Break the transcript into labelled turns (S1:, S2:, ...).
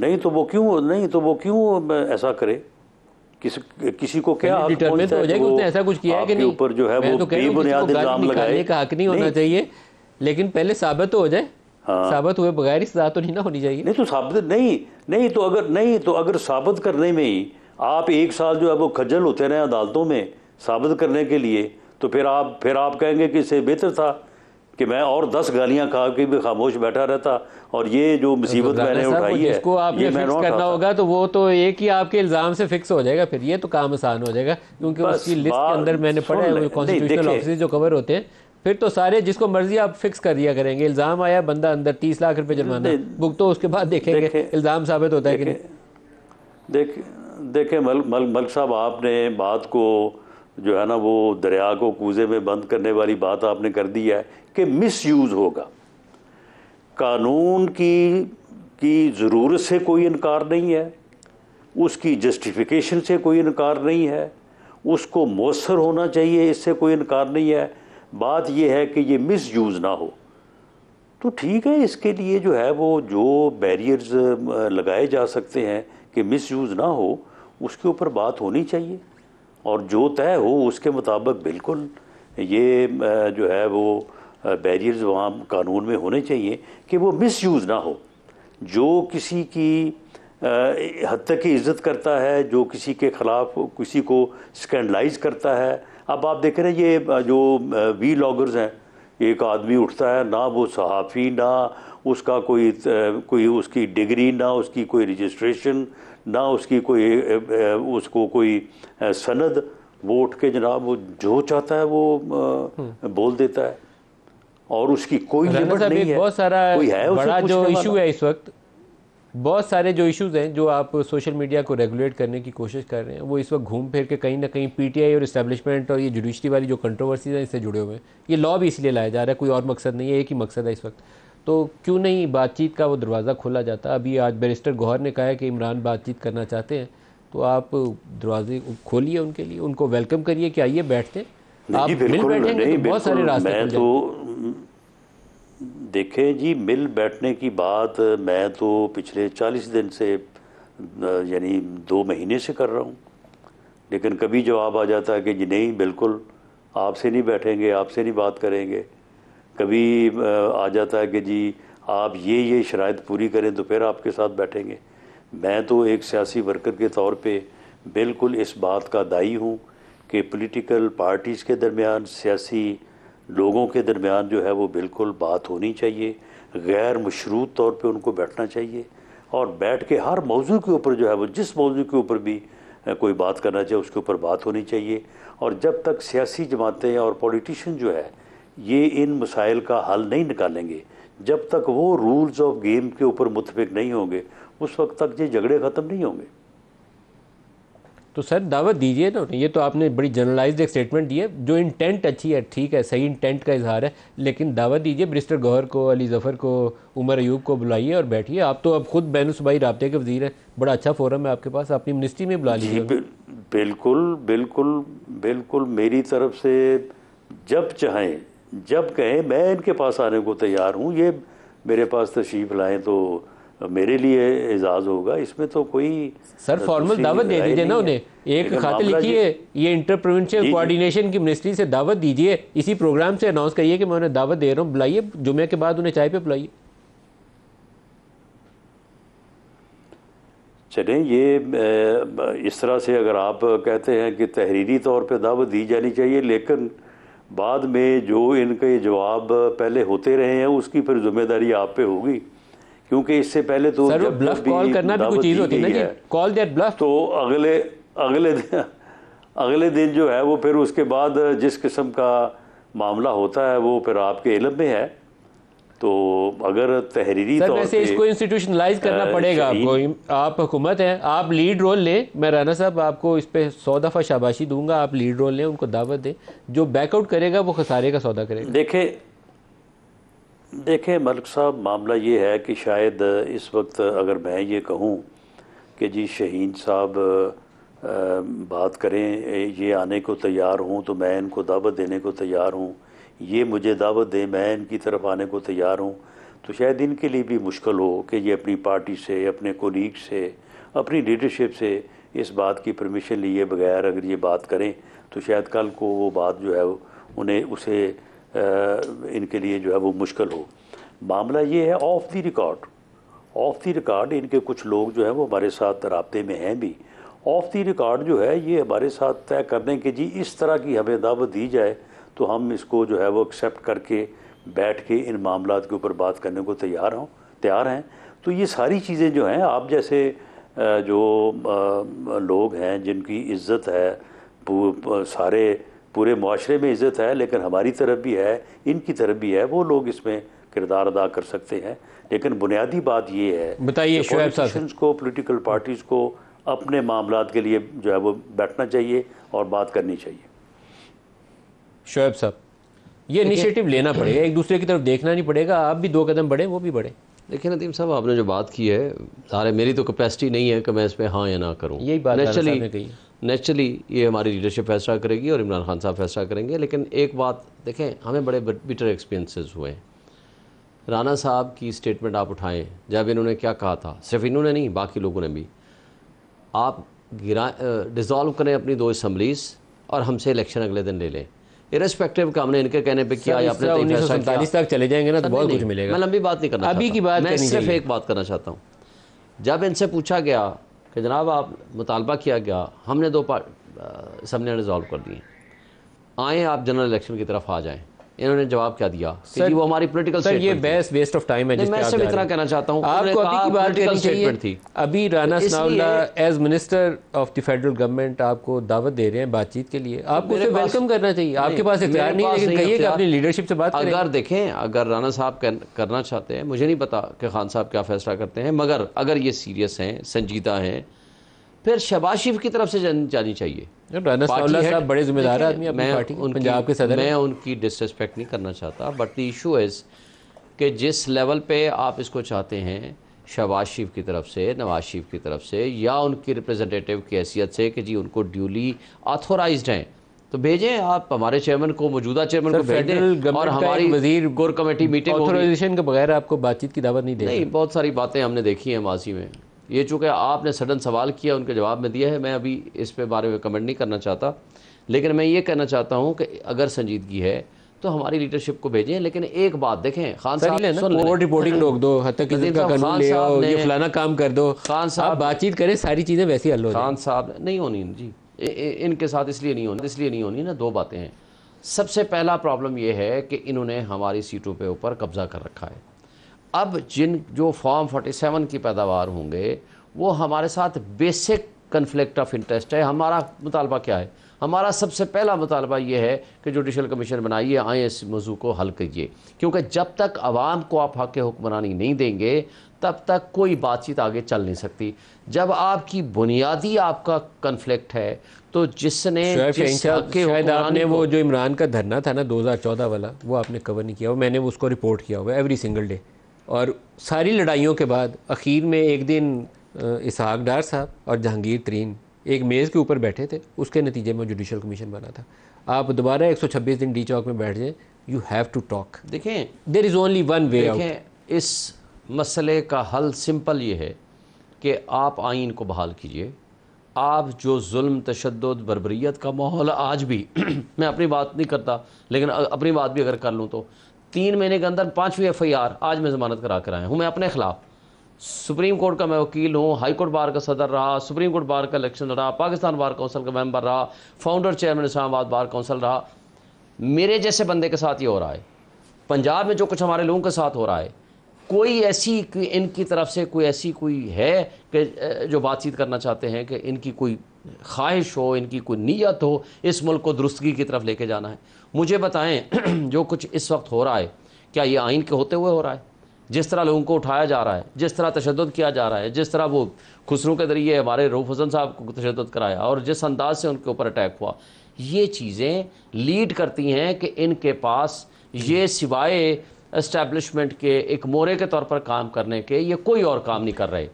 S1: नहीं तो वो क्यों नहीं तो वो क्यों ऐसा करे किस, किसी को क्या डिटर्मिन तो हो जाएगी तो उसने ऐसा कुछ किया है कि नहीं ऊपर जो है वो तो बेबुनियाद इल्जाम लगाए का हक नहीं होना
S2: चाहिए लेकिन पहले साबित तो हो जाए हाँ। साबित हुए बगैर ही सजा
S1: तो नहीं ना होनी चाहिए नहीं तो साबित नहीं नहीं तो अगर नहीं तो अगर साबित करने में ही आप एक साल जो है वो खजल होते रहे अदालतों में साबित करने के लिए तो फिर आप फिर आप कहेंगे कि इससे बेहतर था कि मैं और दस गालियां खा के भी खामोश बैठा रहता और ये जो मुसीबत तो मैंने उठाई है इसको आपने फिक्स करना होगा
S2: तो वो तो एक ही आपके इल्ज़ाम से फिक्स हो जाएगा फिर ये तो काम आसान हो जाएगा क्योंकि उसकी लिस्ट के अंदर मैंने पढ़ा है कॉन्स्टिट्यूशनल ऑफिस जो कवर होते हैं फिर तो सारे जिसको मर्जी आप फिक्स कर दिया करेंगे इल्ज़ाम आया बंदा अंदर तीस लाख रुपये जुर्माना बुक तो उसके बाद देखेंगे इल्ज़ाम साबित होता है कि नहीं
S1: देख देखे मल मल मल साहब आपने बात को जो है ना वो दरिया को कूजे में बंद करने वाली बात आपने कर दी है कि मिस यूज़ होगा कानून की की ज़रूरत से कोई इनकार नहीं है उसकी जस्टिफिकेशन से कोई इनकार नहीं है उसको मौसर होना चाहिए इससे कोई इनकार नहीं है बात यह है कि ये मिस यूज़ ना हो तो ठीक है इसके लिए जो है वो जो बैरियर्स लगाए जा सकते हैं कि मिस यूज़ ना हो उसके ऊपर बात होनी चाहिए और जो तय हो उसके मुताबिक बिल्कुल ये जो है वो बैरियर्स वहाँ कानून में होने चाहिए कि वो मिस यूज़ ना हो जो किसी की हद तक की इज्जत करता है जो किसी के ख़िलाफ़ किसी को स्कैंडलाइज करता है अब आप देख रहे हैं ये जो वी लॉगर्स हैं एक आदमी उठता है ना वो सहाफ़ी ना उसका कोई कोई उसकी डिग्री ना उसकी कोई रजिस्ट्रेशन ना उसकी कोई उसको कोई सनद वो उठ के जनाब वो जो चाहता है वो हम्म। बोल देता है और उसकी कोई लिमिट नहीं है बहुत सारा कोई है बड़ा जो इशू
S2: है इस वक्त बहुत सारे जो इश्यूज हैं जो आप सोशल मीडिया को रेगुलेट करने की कोशिश कर रहे हैं वो इस वक्त घूम फिर के कहीं ना कहीं पीटीआई और इस्टेब्लिशमेंट और ये जुडिशरी वाली जो कंट्रोवर्सीज हैं इससे जुड़े हुए हैं ये लॉ भी इसलिए लाया जा रहा है कोई और मकसद नहीं है एक ही मकसद है इस वक्त तो क्यों नहीं बातचीत का वो दरवाज़ा खोला जाता अभी आज बैरिस्टर गौहर ने कहा है कि इमरान बातचीत करना चाहते हैं तो आप दरवाजे खोलिए उनके लिए उनको वेलकम करिए कि आइए बैठते आप मिल बैठेंगे तो बहुत सारे
S1: रास्ते मैं तो देखें जी मिल बैठने की बात मैं तो पिछले चालीस दिन से यानी दो महीने से कर रहा हूँ लेकिन कभी जवाब आ जाता है कि जी नहीं बिल्कुल आपसे नहीं बैठेंगे आपसे नहीं बात करेंगे कभी आ जाता है कि जी आप ये ये शरात पूरी करें तो फिर आपके साथ बैठेंगे मैं तो एक सियासी वर्कर के तौर पे बिल्कुल इस बात का दाई हूँ कि पॉलिटिकल पार्टीज़ के दरमियान सियासी लोगों के दरमियान जो है वो बिल्कुल बात होनी चाहिए गैर मशरूत तौर पे उनको बैठना चाहिए और बैठ के हर मौजू के ऊपर जो है वो जिस मौजू के ऊपर भी कोई बात करना चाहिए उसके ऊपर बात होनी चाहिए और जब तक सियासी जमातें और पॉलिटिशन जो है ये इन मसाइल का हल नहीं निकालेंगे जब तक वो रूल्स ऑफ गेम के ऊपर मुतफिक नहीं होंगे उस वक्त तक ये झगड़े ख़त्म नहीं होंगे
S2: तो सर दावत दीजिए तो ना ये तो आपने बड़ी जर्नलाइज एक स्टेटमेंट दी है जो इंटेंट अच्छी है ठीक है सही इंटेंट का इजहार है लेकिन दावत दीजिए ब्रिस्टर गौहर को अली जफ़र को उमर अयूब को बुलाइए और बैठिए आप तो अब खुद बैन सुबाई रबते के वजीर हैं बड़ा अच्छा फोरम है आपके पास अपनी मिनिस्ट्री में बुला लीजिए
S1: बिल्कुल बिल्कुल बिल्कुल मेरी तरफ से जब चाहें जब कहें मैं इनके पास आने को तैयार हूँ ये मेरे पास तशरीफ लाएं तो मेरे लिए एजाज होगा इसमें तो कोई सर फॉर्मल दावत दे दीजिए ना उन्हें एक खत लिखिए
S2: ये इंटर प्रोविंशियल कोऑर्डिनेशन की मिनिस्ट्री से दावत दीजिए इसी प्रोग्राम से अनाउंस करिए कि मैं उन्हें दावत दे रहा हूँ बुलाइए जुमे के बाद उन्हें चाय पे बुलाइए
S1: चलें ये इस तरह से अगर आप कहते हैं कि तहरीरी तौर पे दावत दी जानी चाहिए लेकिन बाद में जो इनके जवाब पहले होते रहे हैं उसकी फिर जिम्मेदारी आप पे होगी क्योंकि इससे पहले तो सर ब्लफ कॉल करना भी कोई चीज़ होती है कॉल दैट ब्लफ तो अगले अगले अगले दिन जो है वो फिर उसके बाद जिस किस्म का मामला होता है वो फिर आपके इलम में है तो अगर तहरीरी सर वैसे इसको
S2: इंस्टीट्यूशनलाइज करना पड़ेगा आपको आप हुकूमत हैं आप लीड रोल लें मैं राना साहब आपको इस पर सौ दफ़ा शाबाशी दूंगा आप लीड रोल लें उनको दावत दें जो बैकआउट करेगा वो खसारे का सौदा करेगा
S1: देखे देखे मलिक साहब मामला ये है कि शायद इस वक्त अगर मैं ये कहूँ कि जी शहीन साहब बात करें ये आने को तैयार हूँ तो मैं इनको दावत देने को तैयार हूँ ये मुझे दावत दें मैं इनकी तरफ आने को तैयार हूँ तो शायद इनके लिए भी मुश्किल हो कि ये अपनी पार्टी से अपने कोलीग से अपनी लीडरशिप से इस बात की परमिशन लिए बगैर अगर ये बात करें तो शायद कल को वो बात जो है उन्हें उसे आ, इनके लिए जो है वो मुश्किल हो मामला ये है off the record off the record इनके कुछ लोग जो हैं वो हमारे साथ रबते में हैं भी ऑफ दी रिकॉर्ड जो है ये हमारे साथ तय कर दें कि जी इस तरह की हमें दावत दी जाए तो हम इसको जो है वो एक्सेप्ट करके बैठ के इन मामला के ऊपर बात करने को तैयार हों तैयार हैं तो ये सारी चीज़ें जो हैं आप जैसे जो लोग हैं जिनकी इज्जत है सारे पूरे माशरे में इज्जत है लेकिन हमारी तरफ भी है इनकी तरफ भी है वो लोग इसमें किरदार अदा कर सकते हैं लेकिन बुनियादी बात ये है बताइए को पोलिटिकल पार्टीज़ को अपने मामला के लिए जो है वो बैठना चाहिए और बात करनी चाहिए शोएब साहब ये इनिशिएटिव लेना पड़ेगा
S2: एक दूसरे की तरफ देखना नहीं पड़ेगा आप भी दो कदम बढ़े वो भी बढ़े
S3: देखिए नदीम साहब आपने जो बात की है सारे मेरी तो कैपेसिटी नहीं है कि मैं इसमें हाँ या ना करूँ यही बात नेचुरली नेचुरली ये हमारी लीडरशिप फैसला करेगी और इमरान खान साहब फैसला करेंगे लेकिन एक बात देखें हमें बड़े बिटर एक्सपीरियंसेस हुए हैं राना साहब की स्टेटमेंट आप उठाएं जब इन्होंने क्या कहा था सिर्फ इन्होंने नहीं बाकी लोगों ने भी आप गिरा डिज़ोल्व करें अपनी दो असम्बलीस और हमसे इलेक्शन अगले दिन ले लें इरेस्पेक्टिव हमने इनके कहने पे किया आपने उन्नीस तक चले जाएंगे ना तो बहुत कुछ मिलेगा मैं लंबी बात नहीं करना अभी की बात मैं सिर्फ एक बात करना चाहता हूँ जब इनसे पूछा गया कि जनाब आप मुतालबा किया गया हमने दो पार्ट सबने रिजॉल्व कर दिए आएँ आप जनरल इलेक्शन की तरफ आ जाएँ इन्होंने जवाब क्या दिया सर, वो हमारी पॉलिटिकल सर ये बेस्ट वेस्ट ऑफ टाइम है जिस मैं सिर्फ इतना कहना चाहता हूँ आपको अभी की बात करनी थी
S2: अभी Rana Sanaullah as minister of the federal government आपको दावत दे रहे हैं बातचीत के लिए आपको उसे वेलकम करना चाहिए आपके पास इख्तियार नहीं लेकिन कहिए कि अपनी
S3: लीडरशिप से बात अगर देखें अगर राना साहब करना चाहते हैं मुझे नहीं पता कि खान साहब क्या फैसला करते हैं मगर अगर ये सीरियस हैं संजीदा हैं फिर शहबाज शरीफ की तरफ से जानी चाहिए बड़े जिम्मेदार आदमी मैं उनकी, डिसरेस्पेक्ट डिसरिस्पेक्ट नहीं करना चाहता बट द इशू इज़ कि जिस लेवल पे आप इसको चाहते हैं शहबाज शरीफ की तरफ से नवाज शरीफ की तरफ से या उनकी रिप्रेजेंटेटिव की हैसियत से कि जी उनको ड्यूली ऑथोराइज हैं तो भेजें आप हमारे चेयरमैन को मौजूदा चेयरमैन को भेज दें और हमारी वजीर गोर कमेटी मीटिंग ऑथोराइजेशन
S2: के बगैर आपको बातचीत की दावत नहीं दे नहीं
S3: बहुत सारी बातें हमने देखी हैं माजी में ये चूँकि आपने सडन सवाल किया उनके जवाब में दिया है मैं अभी इस पे बारे में कमेंट नहीं करना चाहता लेकिन मैं ये कहना चाहता हूँ कि अगर संजीदगी है तो हमारी लीडरशिप को भेजें लेकिन एक बात देखें खान साहब ओवर रिपोर्टिंग रोक दो का कानून ले आओ ये फलाना काम कर दो खान साहब बातचीत करें सारी चीज़ें वैसी हल हो खान साहब नहीं होनी जी इनके साथ इसलिए नहीं होनी इसलिए नहीं होनी ना दो बातें हैं सबसे पहला प्रॉब्लम यह है कि इन्होंने हमारी सीटों पे ऊपर कब्जा कर रखा है अब जिन जो फॉर्म 47 की पैदावार होंगे वो हमारे साथ बेसिक कन्फ्लिक्ट ऑफ इंटरेस्ट है हमारा मुतालबा क्या है हमारा सबसे पहला मुतालबा ये है कि जुडिशल कमीशन बनाइए आए इस मौजू को हल करिए क्योंकि जब तक आवाम को आप हक हुक्मरानी नहीं देंगे तब तक कोई बातचीत आगे चल नहीं सकती जब आपकी बुनियादी आपका कन्फ्लिक्ट है तो जिसने जिस शायद आपने वो जो इमरान का धरना था ना 2014
S2: वाला वो आपने कवर नहीं किया मैंने उसको रिपोर्ट किया हुआ एवरी सिंगल डे और सारी लड़ाइयों के बाद अखीर में एक दिन इसहाक डार साहब और जहांगीर तरीन एक मेज़ के ऊपर बैठे थे उसके नतीजे में जुडिशल कमीशन बना था आप दोबारा 126 दिन डी चौक में बैठ जाएं यू हैव टू टॉक
S3: देखें there is only one way देखें इस मसले का हल सिंपल ये है कि आप आइन को बहाल कीजिए आप जो जुल्म तशद बरबरीत का माहौल आज भी मैं अपनी बात नहीं करता लेकिन अपनी बात भी अगर कर लूँ तो तीन महीने के अंदर पाँचवीं एफ आई आर आज मैं जमानत करा कर आया हूँ मैं अपने खिलाफ सुप्रीम कोर्ट का मैं वकील हूँ हाई कोर्ट बार का सदर रहा सुप्रीम कोर्ट बार का इलेक्शन रहा पाकिस्तान बार काउंसिल का मेंबर रहा founder chairman Islamabad bar council रहा मेरे जैसे बंदे के साथ ये हो रहा है पंजाब में जो कुछ हमारे लोगों के साथ हो रहा है कोई ऐसी इनकी तरफ से कोई ऐसी कोई है कि जो बातचीत करना चाहते हैं कि इनकी कोई ख्वाहिश हो इनकी कोई नीयत हो इस मुल्क को दुरुस्तगी की तरफ लेके जाना है मुझे बताएं जो कुछ इस वक्त हो रहा है क्या ये आइन के होते हुए हो रहा है जिस तरह लोगों को उठाया जा रहा है जिस तरह तशद किया जा रहा है जिस तरह वो खुसरू के ज़रिए हमारे रूफ हसन साहब को तशद कराया और जिस अंदाज से उनके ऊपर अटैक हुआ ये चीज़ें लीड करती हैं कि इनके पास ये सिवाय इस्टेबलिशमेंट के एक मोरे के तौर पर काम करने के ये कोई और काम नहीं कर रहे